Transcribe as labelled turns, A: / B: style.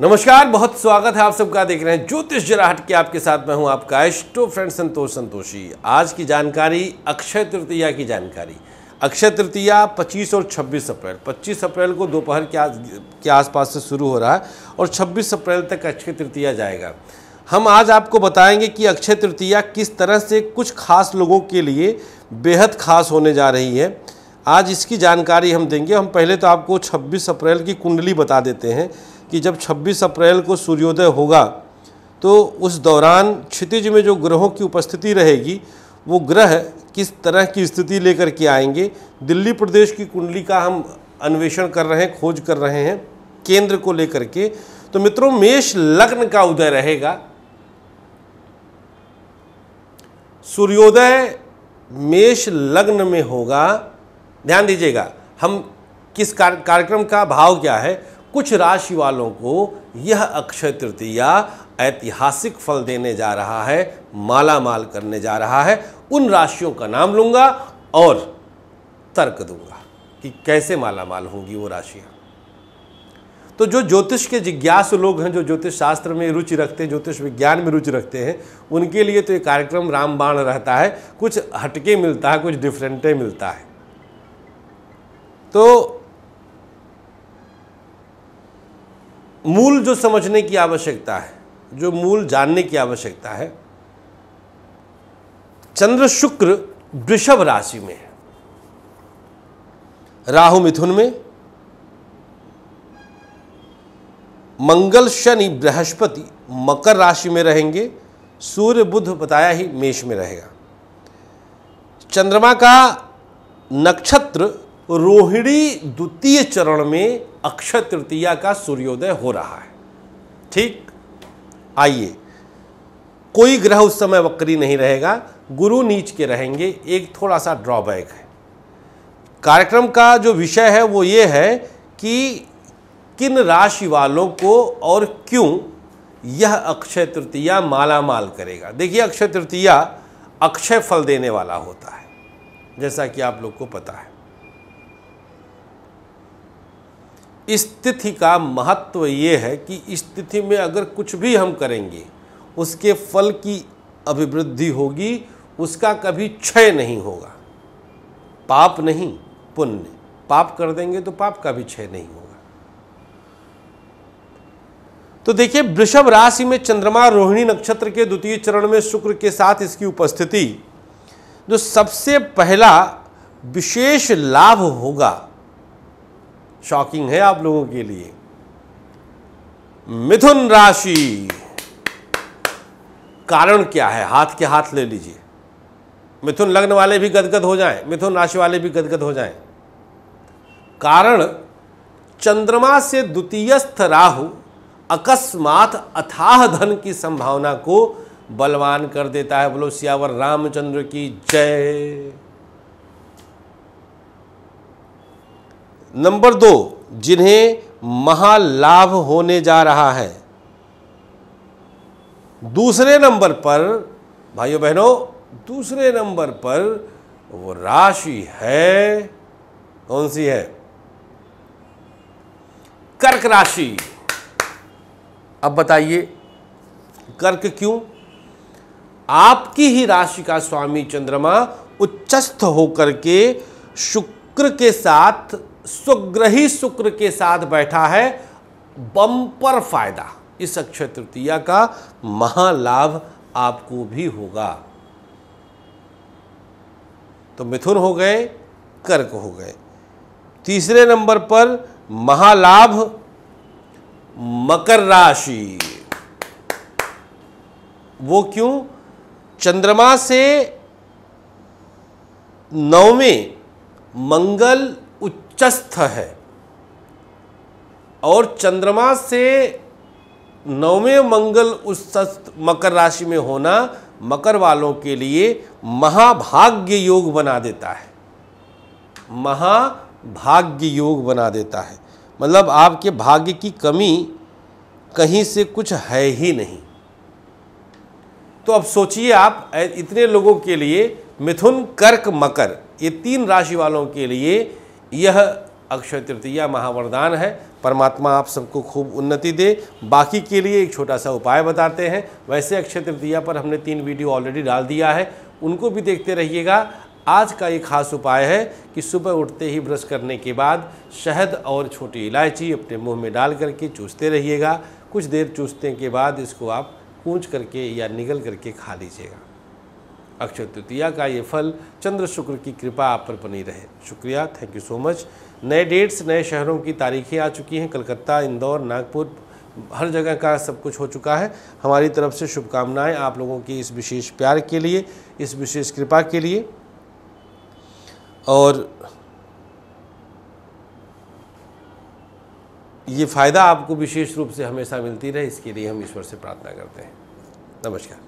A: नमस्कार बहुत स्वागत है आप सबका देख रहे हैं ज्योतिष जराहट के आपके साथ मैं हूं आपका एस्टो फ्रेंड संतोष संतोषी आज की जानकारी अक्षय तृतीया की जानकारी अक्षय तृतीया 25 और 26 अप्रैल 25 अप्रैल को दोपहर के के आसपास से शुरू हो रहा है और 26 अप्रैल तक अक्षय तृतीया जाएगा हम आज आपको बताएंगे कि अक्षय तृतीया किस तरह से कुछ खास लोगों के लिए बेहद खास होने जा रही है आज इसकी जानकारी हम देंगे हम पहले तो आपको 26 अप्रैल की कुंडली बता देते हैं कि जब 26 अप्रैल को सूर्योदय होगा तो उस दौरान क्षितिज में जो ग्रहों की उपस्थिति रहेगी वो ग्रह किस तरह की स्थिति लेकर के आएंगे दिल्ली प्रदेश की कुंडली का हम अन्वेषण कर रहे हैं खोज कर रहे हैं केंद्र को लेकर के तो मित्रों मेष लग्न का उदय रहेगा सूर्योदय मेष लग्न में होगा ध्यान दीजिएगा हम किस कार्यक्रम का भाव क्या है कुछ राशि वालों को यह अक्षय तृतीया ऐतिहासिक फल देने जा रहा है माला माल करने जा रहा है उन राशियों का नाम लूंगा और तर्क दूंगा कि कैसे माला माल होंगी वो राशियाँ तो जो ज्योतिष के जिज्ञास लोग हैं जो ज्योतिष शास्त्र में रुचि रखते हैं ज्योतिष विज्ञान में रुचि रखते हैं उनके लिए तो ये कार्यक्रम रामबाण रहता है कुछ हटके मिलता है कुछ डिफरेंटे मिलता है तो मूल जो समझने की आवश्यकता है जो मूल जानने की आवश्यकता है चंद्र शुक्र वृषभ राशि में है राहु मिथुन में मंगल शनि बृहस्पति मकर राशि में रहेंगे सूर्य बुध बताया ही मेष में रहेगा चंद्रमा का नक्षत्र रोहिणी द्वितीय चरण में अक्षय तृतीया का सूर्योदय हो रहा है ठीक आइए कोई ग्रह उस समय वक्री नहीं रहेगा गुरु नीच के रहेंगे एक थोड़ा सा ड्रॉबैक है कार्यक्रम का जो विषय है वो ये है कि किन राशि वालों को और क्यों यह अक्षय तृतीया माला माल करेगा देखिए अक्षय तृतीया अक्षय फल देने वाला होता है जैसा कि आप लोग को पता है इस तिथि का महत्व ये है कि इस तिथि में अगर कुछ भी हम करेंगे उसके फल की अभिवृद्धि होगी उसका कभी क्षय नहीं होगा पाप नहीं पुण्य पाप कर देंगे तो पाप का भी क्षय नहीं होगा तो देखिए वृषभ राशि में चंद्रमा रोहिणी नक्षत्र के द्वितीय चरण में शुक्र के साथ इसकी उपस्थिति जो सबसे पहला विशेष लाभ होगा शॉकिंग है आप लोगों के लिए मिथुन राशि कारण क्या है हाथ के हाथ ले लीजिए मिथुन लग्न वाले भी गदगद हो जाएं मिथुन राशि वाले भी गदगद हो जाएं कारण चंद्रमा से द्वितीयस्थ राहु अकस्मात अथाह धन की संभावना को बलवान कर देता है बोलो सियावर रामचंद्र की जय नंबर दो जिन्हें महालाभ होने जा रहा है दूसरे नंबर पर भाइयों बहनों दूसरे नंबर पर वो राशि है कौन सी है कर्क राशि अब बताइए कर्क क्यों आपकी ही राशि का स्वामी चंद्रमा उच्चस्थ होकर के शुक्र के साथ सुग्रही शुक्र के साथ बैठा है बम्पर फायदा इस अक्षय तृतीया का महालाभ आपको भी होगा तो मिथुन हो गए कर्क हो गए तीसरे नंबर पर महालाभ मकर राशि वो क्यों चंद्रमा से नौवें मंगल चस्थ है और चंद्रमा से नौवें मंगल उस मकर राशि में होना मकर वालों के लिए महाभाग्य योग बना देता है महाभाग्य योग बना देता है मतलब आपके भाग्य की कमी कहीं से कुछ है ही नहीं तो अब सोचिए आप इतने लोगों के लिए मिथुन कर्क मकर ये तीन राशि वालों के लिए यह अक्षय तृतीया महावरदान है परमात्मा आप सबको खूब उन्नति दे बाकी के लिए एक छोटा सा उपाय बताते हैं वैसे अक्षय तृतीया पर हमने तीन वीडियो ऑलरेडी डाल दिया है उनको भी देखते रहिएगा आज का ये खास उपाय है कि सुबह उठते ही ब्रश करने के बाद शहद और छोटी इलायची अपने मुंह में डाल करके चूसते रहिएगा कुछ देर चूसने के बाद इसको आप कूच करके या निगल करके खा लीजिएगा अक्षय तृतीया का ये फल चंद्र शुक्र की कृपा आप पर बनी रहे शुक्रिया थैंक यू सो मच नए डेट्स नए शहरों की तारीखें आ चुकी हैं कलकत्ता इंदौर नागपुर हर जगह का सब कुछ हो चुका है हमारी तरफ से शुभकामनाएं आप लोगों की इस विशेष प्यार के लिए इस विशेष कृपा के लिए और ये फ़ायदा आपको विशेष रूप से हमेशा मिलती रहे इसके लिए हम ईश्वर से प्रार्थना करते हैं नमस्कार